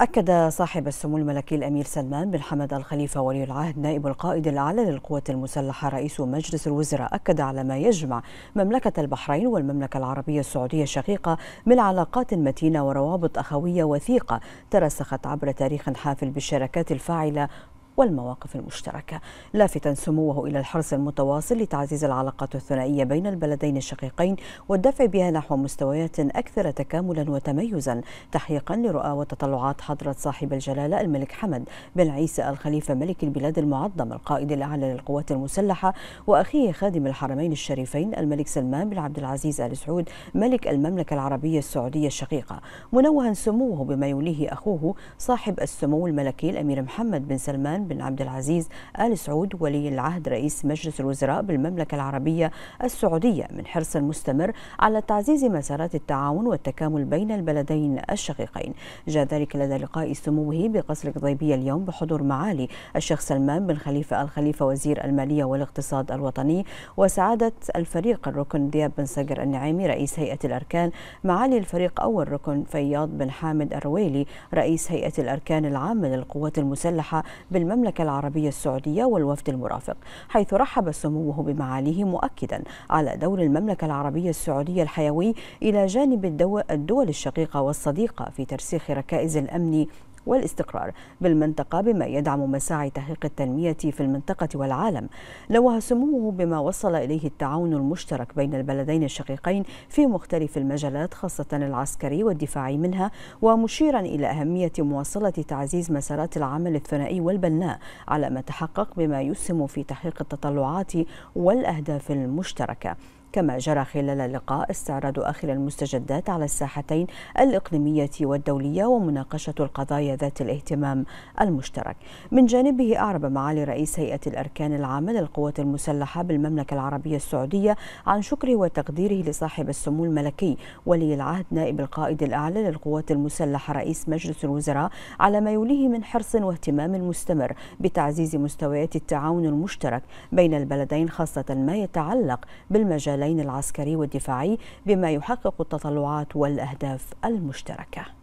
أكد صاحب السمو الملكي الأمير سلمان بن حمد الخليفة ولي العهد نائب القائد الأعلى للقوات المسلحة رئيس مجلس الوزراء أكد على ما يجمع مملكة البحرين والمملكة العربية السعودية الشقيقة من علاقات متينة وروابط أخوية وثيقة ترسخت عبر تاريخ حافل بالشراكات الفاعلة والمواقف المشتركة لافتا سموه إلى الحرص المتواصل لتعزيز العلاقات الثنائية بين البلدين الشقيقين والدفع بها نحو مستويات أكثر تكاملا وتميزا تحقيقا لرؤى وتطلعات حضرة صاحب الجلالة الملك حمد بن عيسى الخليفة ملك البلاد المعظم القائد الأعلى للقوات المسلحة وأخيه خادم الحرمين الشريفين الملك سلمان بن عبد العزيز آل سعود ملك المملكة العربية السعودية الشقيقة منوها سموه بما يوليه أخوه صاحب السمو الملكي الأمير محمد بن سلمان بن عبد العزيز آل سعود ولي العهد رئيس مجلس الوزراء بالمملكة العربية السعودية من حرص مستمر على تعزيز مسارات التعاون والتكامل بين البلدين الشقيقين جاء ذلك لدى لقاء سموه بقصر قضيبية اليوم بحضور معالي الشيخ سلمان بن خليفة الخليفة وزير المالية والاقتصاد الوطني وسعادة الفريق الركن دياب بن صقر النعيمي رئيس هيئة الأركان معالي الفريق أول ركن فياض بن حامد الرويلي رئيس هيئة الأركان العامة للقوات المسلحة بالمملكة المملكة العربية السعودية والوفد المرافق حيث رحب سموه بمعاليه مؤكدا على دور المملكة العربية السعودية الحيوي إلى جانب الدول الشقيقة والصديقة في ترسيخ ركائز الأمن والاستقرار بالمنطقة بما يدعم مساعي تحقيق التنمية في المنطقة والعالم نوه سموه بما وصل إليه التعاون المشترك بين البلدين الشقيقين في مختلف المجالات خاصة العسكري والدفاعي منها ومشيرا إلى أهمية مواصلة تعزيز مسارات العمل الثنائي والبناء على ما تحقق بما يسهم في تحقيق التطلعات والأهداف المشتركة كما جرى خلال اللقاء استعراض آخر المستجدات على الساحتين الإقليمية والدولية ومناقشة القضايا ذات الاهتمام المشترك من جانبه أعرب معالي رئيس هيئة الأركان العامة للقوات المسلحة بالمملكة العربية السعودية عن شكره وتقديره لصاحب السمو الملكي ولي العهد نائب القائد الأعلى للقوات المسلحة رئيس مجلس الوزراء على ما يوليه من حرص واهتمام مستمر بتعزيز مستويات التعاون المشترك بين البلدين خاصة ما يتعلق بالمجال المجالين العسكري والدفاعي بما يحقق التطلعات والأهداف المشتركة